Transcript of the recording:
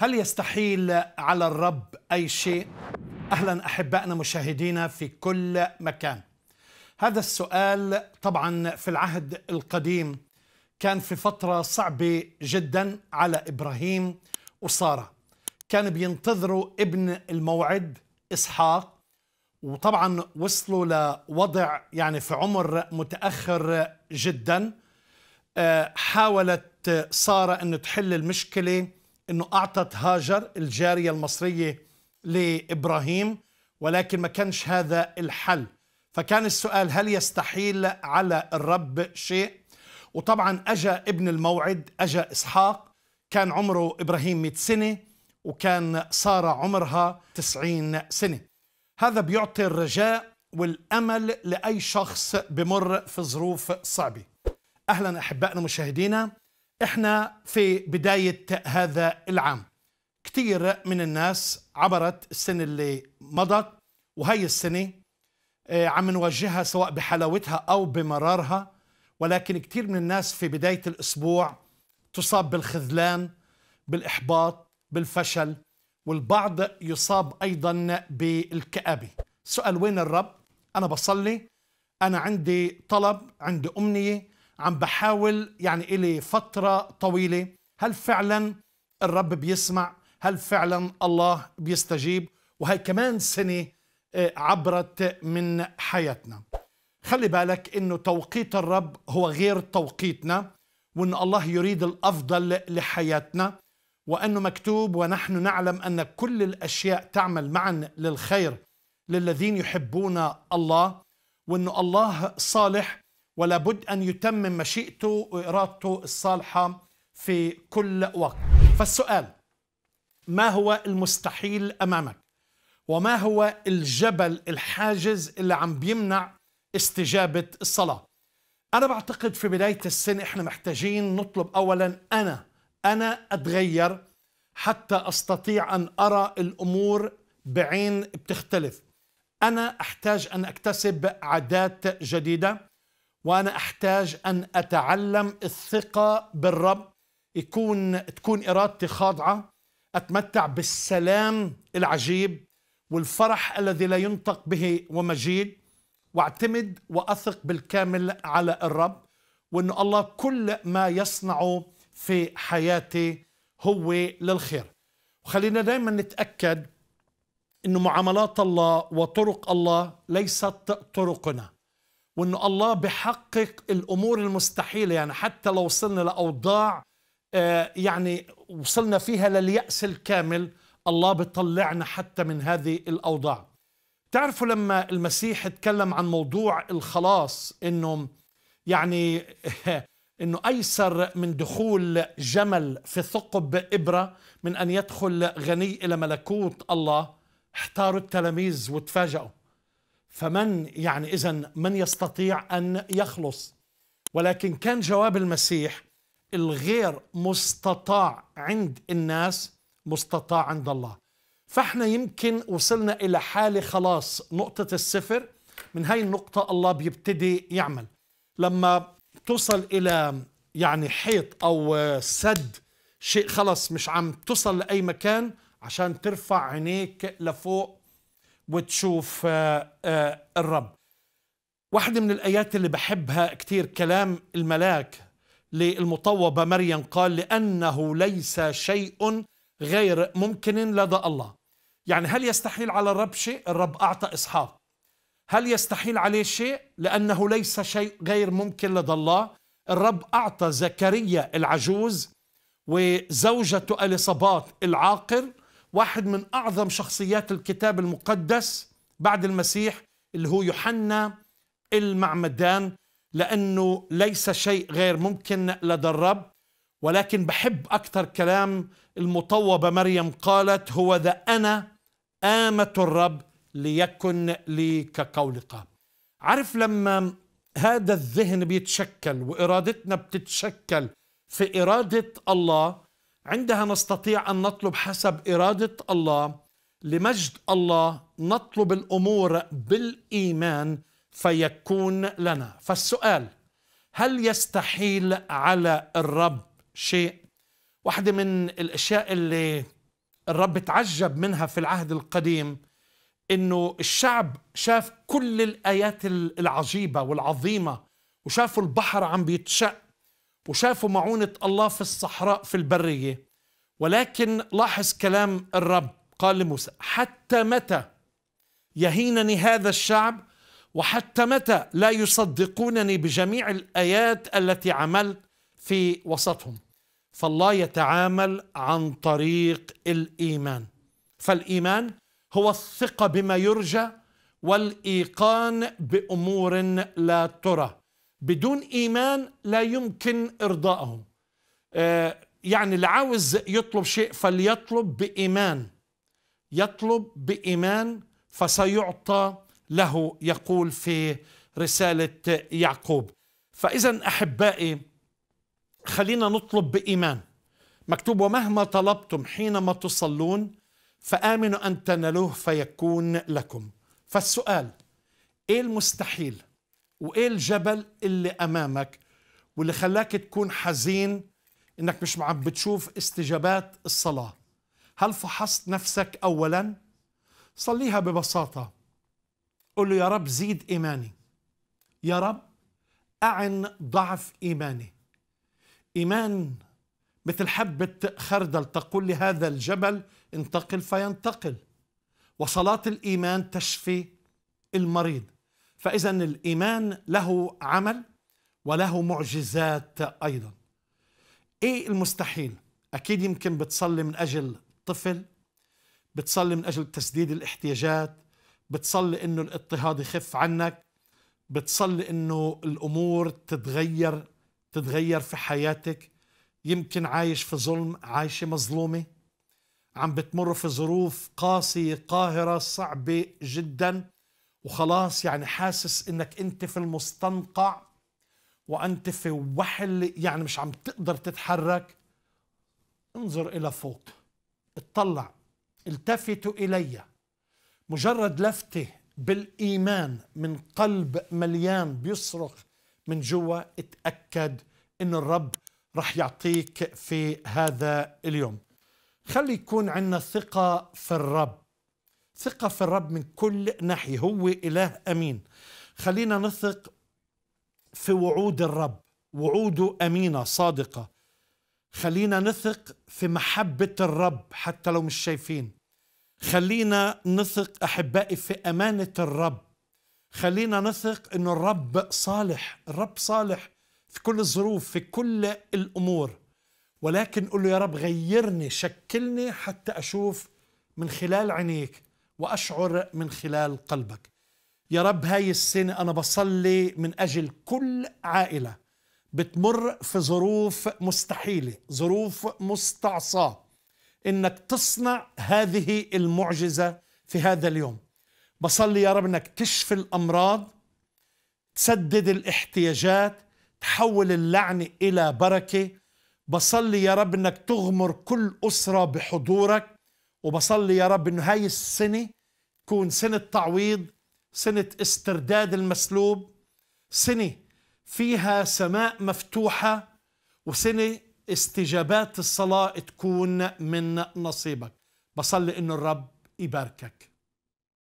هل يستحيل على الرب أي شيء؟ أهلا أحبائنا مشاهدينا في كل مكان هذا السؤال طبعا في العهد القديم كان في فترة صعبة جدا على إبراهيم وسارة كان بينتظروا ابن الموعد إسحاق وطبعا وصلوا لوضع يعني في عمر متأخر جدا آه، حاولت سارة أن تحل المشكلة انه اعطت هاجر الجاريه المصريه لابراهيم ولكن ما كانش هذا الحل فكان السؤال هل يستحيل على الرب شيء وطبعا اجى ابن الموعد اجى اسحاق كان عمره ابراهيم 100 سنه وكان ساره عمرها 90 سنه هذا بيعطي الرجاء والامل لاي شخص بمر في ظروف صعبه اهلا احبائنا مشاهدينا احنا في بداية هذا العام كثير من الناس عبرت السنة اللي مضت وهي السنة آه، عم نواجهها سواء بحلاوتها أو بمرارها ولكن كثير من الناس في بداية الأسبوع تصاب بالخذلان بالإحباط بالفشل والبعض يصاب أيضا بالكآبة سؤال وين الرب؟ أنا بصلي أنا عندي طلب عندي أمنية عم بحاول يعني إلي فترة طويلة هل فعلا الرب بيسمع هل فعلا الله بيستجيب وهي كمان سنة آه، عبرت من حياتنا خلي بالك انه توقيت الرب هو غير توقيتنا وان الله يريد الافضل لحياتنا وانه مكتوب ونحن نعلم ان كل الاشياء تعمل معا للخير للذين يحبون الله وان الله صالح ولا بد أن يتمم مشيئته وإرادته الصالحة في كل وقت فالسؤال ما هو المستحيل أمامك وما هو الجبل الحاجز اللي عم بيمنع استجابة الصلاة أنا بعتقد في بداية السنة إحنا محتاجين نطلب أولا أنا أنا أتغير حتى أستطيع أن أرى الأمور بعين بتختلف أنا أحتاج أن أكتسب عادات جديدة وانا احتاج ان اتعلم الثقه بالرب يكون تكون ارادتي خاضعه اتمتع بالسلام العجيب والفرح الذي لا ينطق به ومجيد واعتمد واثق بالكامل على الرب وان الله كل ما يصنعه في حياتي هو للخير وخلينا دائما نتاكد ان معاملات الله وطرق الله ليست طرقنا وانه الله بحقق الامور المستحيله يعني حتى لو وصلنا لاوضاع آه، يعني وصلنا فيها للياس الكامل الله بيطلعنا حتى من هذه الاوضاع تعرفوا لما المسيح تكلم عن موضوع الخلاص انه يعني انه ايسر من دخول جمل في ثقب ابره من ان يدخل غني الى ملكوت الله احتاروا التلاميذ وتفاجئوا فمن يعني إذا من يستطيع أن يخلص ولكن كان جواب المسيح الغير مستطاع عند الناس مستطاع عند الله فاحنا يمكن وصلنا إلى حالة خلاص نقطة الصفر من هاي النقطة الله بيبتدي يعمل لما توصل إلى يعني حيط أو سد شيء خلص مش عم توصل لأي مكان عشان ترفع عينيك لفوق وتشوف آه، آه، الرب واحدة من الآيات اللي بحبها كتير كلام الملاك للمطوبة مريم قال لأنه ليس شيء غير ممكن لدى الله يعني هل يستحيل على الرب شيء؟ الرب أعطى إسحاق هل يستحيل عليه شيء؟ لأنه ليس شيء غير ممكن لدى الله الرب أعطى زكريا العجوز وزوجته أليصابات العاقر واحد من أعظم شخصيات الكتاب المقدس بعد المسيح اللي هو يوحنا المعمدان لأنه ليس شيء غير ممكن لدى الرب ولكن بحب أكثر كلام المطوبة مريم قالت هو ذا أنا آمة الرب ليكن لي كقولقة عارف لما هذا الذهن بيتشكل وإرادتنا بتتشكل في إرادة الله عندها نستطيع ان نطلب حسب اراده الله لمجد الله نطلب الامور بالايمان فيكون لنا فالسؤال هل يستحيل على الرب شيء واحده من الاشياء اللي الرب تعجب منها في العهد القديم انه الشعب شاف كل الايات العجيبه والعظيمه وشافوا البحر عم بيتشق وشافوا معونة الله في الصحراء في البرية ولكن لاحظ كلام الرب قال لموسى حتى متى يهينني هذا الشعب وحتى متى لا يصدقونني بجميع الآيات التي عملت في وسطهم فالله يتعامل عن طريق الإيمان فالإيمان هو الثقة بما يرجى والإيقان بأمور لا ترى بدون إيمان لا يمكن إرضائهم آه، يعني اللي عاوز يطلب شيء فليطلب بإيمان يطلب بإيمان فسيعطى له يقول في رسالة يعقوب فإذا أحبائي خلينا نطلب بإيمان مكتوب ومهما طلبتم حينما تصلون فآمنوا أن تنالوه فيكون لكم فالسؤال إيه المستحيل وايه الجبل اللي امامك واللي خلاك تكون حزين انك مش عم بتشوف استجابات الصلاه هل فحصت نفسك اولا صليها ببساطه قل له يا رب زيد ايماني يا رب اعن ضعف ايماني ايمان مثل حبه خردل تقول لهذا الجبل انتقل فينتقل وصلاه الايمان تشفي المريض فاذا الايمان له عمل وله معجزات ايضا ايه المستحيل اكيد يمكن بتصلي من اجل طفل بتصلي من اجل تسديد الاحتياجات بتصلي انه الاضطهاد يخف عنك بتصلي انه الامور تتغير تتغير في حياتك يمكن عايش في ظلم عايشه مظلومه عم بتمر في ظروف قاسيه قاهره صعبه جدا وخلاص يعني حاسس انك انت في المستنقع وانت في وحل يعني مش عم تقدر تتحرك انظر الى فوق اطلع التفتوا الي مجرد لفته بالايمان من قلب مليان بيصرخ من جوا اتاكد ان الرب رح يعطيك في هذا اليوم خلي يكون عندنا ثقه في الرب ثقة في الرب من كل ناحية هو إله أمين خلينا نثق في وعود الرب وعوده أمينة صادقة خلينا نثق في محبة الرب حتى لو مش شايفين خلينا نثق أحبائي في أمانة الرب خلينا نثق أن الرب صالح الرب صالح في كل الظروف في كل الأمور ولكن قل له يا رب غيرني شكلني حتى أشوف من خلال عينيك وأشعر من خلال قلبك يا رب هاي السنة أنا بصلي من أجل كل عائلة بتمر في ظروف مستحيلة ظروف مستعصاة إنك تصنع هذه المعجزة في هذا اليوم بصلي يا رب إنك تشفي الأمراض تسدد الاحتياجات تحول اللعنة إلى بركة بصلي يا رب إنك تغمر كل أسرة بحضورك وبصلي يا رب إنه هاي السنة تكون سنة تعويض سنة استرداد المسلوب سنة فيها سماء مفتوحة وسنة استجابات الصلاة تكون من نصيبك بصلي إنه الرب يباركك